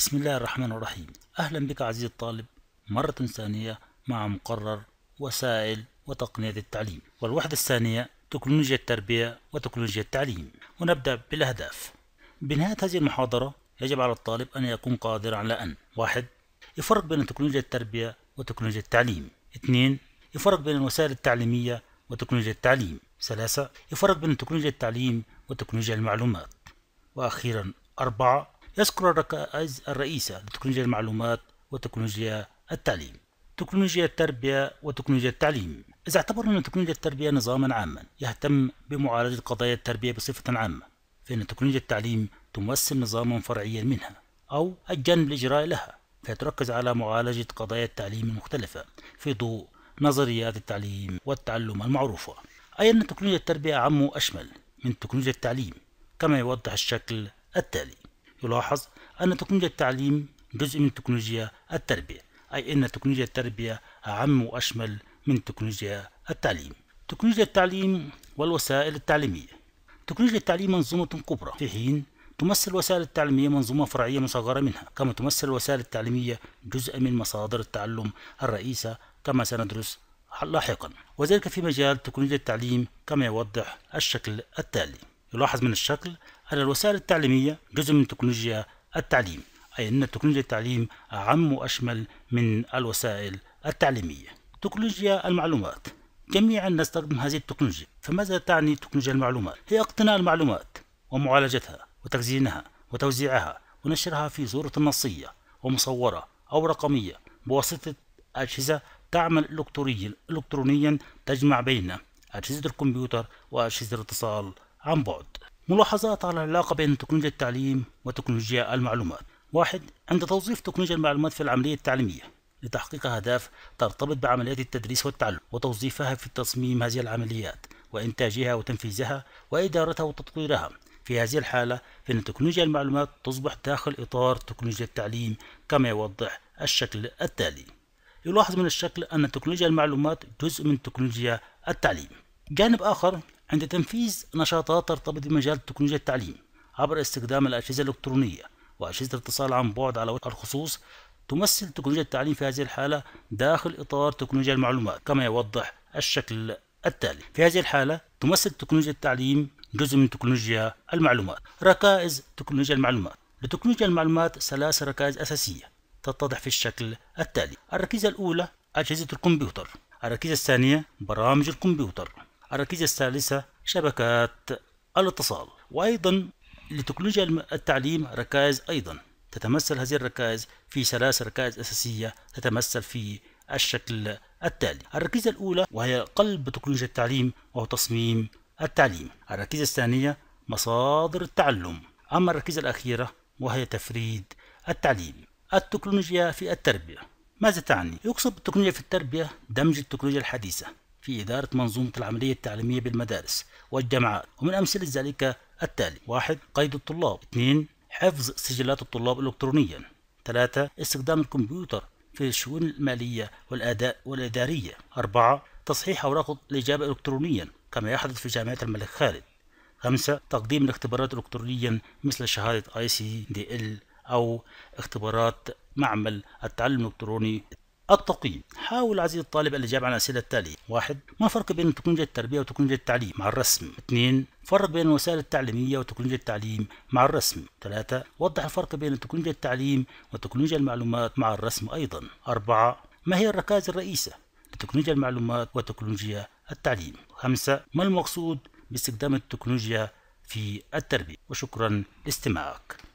بسم الله الرحمن الرحيم أهلا بك عزيزي الطالب مرة ثانية مع مقرر وسائل وتقنية التعليم والوحدة الثانية تكنولوجيا التربية وتكنولوجيا التعليم ونبدأ بالأهداف بنهاية هذه المحاضرة يجب على الطالب أن يكون قادرا على أن واحد يفرق بين تكنولوجيا التربية وتكنولوجيا التعليم اثنين يفرق بين الوسائل التعليمية وتكنولوجيا التعليم ثلاثة يفرق بين تكنولوجيا التعليم وتكنولوجيا المعلومات وأخيرا أربعة يذكر الركائز الرئيسة لتكنولوجيا المعلومات وتكنولوجيا التعليم تكنولوجيا التربية وتكنولوجيا التعليم إذا اعتبرنا أن تكنولوجيا التربية نظاما عاما يهتم بمعالجة قضايا التربية بصفة عامة فإن تكنولوجيا التعليم تمثل نظاما فرعيا منها أو الجانب الإجرائي لها فيتركز على معالجة قضايا التعليم المختلفة في ضوء نظريات التعليم والتعلم المعروفة أي أن تكنولوجيا التربية أعم وأشمل من تكنولوجيا التعليم كما يوضح الشكل التالي يلاحظ أن تكنولوجيا التعليم جزء من تكنولوجيا التربية أي أن تكنولوجيا التربية أعم وأشمل من تكنولوجيا التعليم تكنولوجيا التعليم والوسائل التعليمية تكنولوجيا التعليم منظومة كبرى في حين تمثل الوسائل التعليمية منظومة فرعية مصغرة منها كما تمثل الوسائل التعليمية جزءا من مصادر التعلم الرئيسة كما سندرس لاحقا وذلك في مجال تكنولوجيا التعليم كما يوضح الشكل التالي يلاحظ من الشكل أن الوسائل التعليمية جزء من تكنولوجيا التعليم أي أن تكنولوجيا التعليم أعم وأشمل من الوسائل التعليمية تكنولوجيا المعلومات جميعا نستخدم هذه التكنولوجيا فماذا تعني تكنولوجيا المعلومات؟ هي اقتناء المعلومات ومعالجتها وتخزينها وتوزيعها ونشرها في صورة نصية ومصورة أو رقمية بواسطة أجهزة تعمل إلكترونيا تجمع بين أجهزة الكمبيوتر وأجهزة الاتصال عن بعد ملاحظات على العلاقة بين تكنولوجيا التعليم وتكنولوجيا المعلومات واحد عند توظيف تكنولوجيا المعلومات في العملية التعليمية لتحقيق أهداف ترتبط بعمليات التدريس والتعلم وتوظيفها في تصميم هذه العمليات وإنتاجها وتنفيذها وإدارتها وتطويرها في هذه الحالة فإن تكنولوجيا المعلومات تصبح داخل إطار تكنولوجيا التعليم كما يوضح الشكل التالي يلاحظ من الشكل أن تكنولوجيا المعلومات جزء من تكنولوجيا التعليم جانب آخر عند تنفيذ نشاطات ترتبط بمجال تكنولوجيا التعليم عبر استخدام الأجهزة الإلكترونية وأجهزة الاتصال عن بعد على وجه الخصوص تمثل تكنولوجيا التعليم في هذه الحالة داخل إطار تكنولوجيا المعلومات كما يوضح الشكل التالي في هذه الحالة تمثل تكنولوجيا التعليم جزء من تكنولوجيا المعلومات ركائز تكنولوجيا المعلومات لتكنولوجيا المعلومات ثلاث ركائز أساسية تتضح في الشكل التالي الركيزة الأولى أجهزة الكمبيوتر الركيزة الثانية برامج الكمبيوتر الركيزة الثالثة شبكات الاتصال وأيضا لتكنولوجيا التعليم ركائز أيضا تتمثل هذه الركائز في ثلاث ركائز أساسية تتمثل في الشكل التالي الركيزة الأولى وهي قلب تكنولوجيا التعليم وهو تصميم التعليم الركيزة الثانية مصادر التعلم أما الركيزة الأخيرة وهي تفريد التعليم التكنولوجيا في التربية ماذا تعني؟ يقصد بالتكنولوجيا في التربية دمج التكنولوجيا الحديثة في إدارة منظومة العملية التعليمية بالمدارس والجامعات ومن أمثلة ذلك التالي واحد قيد الطلاب 2 حفظ سجلات الطلاب إلكترونيا 3 استخدام الكمبيوتر في الشؤون المالية والأداء والإدارية 4 تصحيح أوراق الإجابة إلكترونيا كما يحدث في جامعة الملك خالد 5 تقديم الاختبارات إلكترونيا مثل شهادة اي سي دي ال أو اختبارات معمل التعلم الإلكتروني التقييم حاول عزيزي الطالب الإجابة عن الأسئلة التالية واحد ما فرق بين تكنولوجيا التربية وتكنولوجيا التعليم مع الرسم اثنين فرق بين الوسائل التعليمية وتكنولوجيا التعليم مع الرسم ثلاثة وضح الفرق بين تكنولوجيا التعليم وتكنولوجيا المعلومات مع الرسم أيضا أربعة ما هي الركائز الرئيسة لتكنولوجيا المعلومات وتكنولوجيا التعليم خمسة ما المقصود باستخدام التكنولوجيا في التربية وشكرا لاستماعك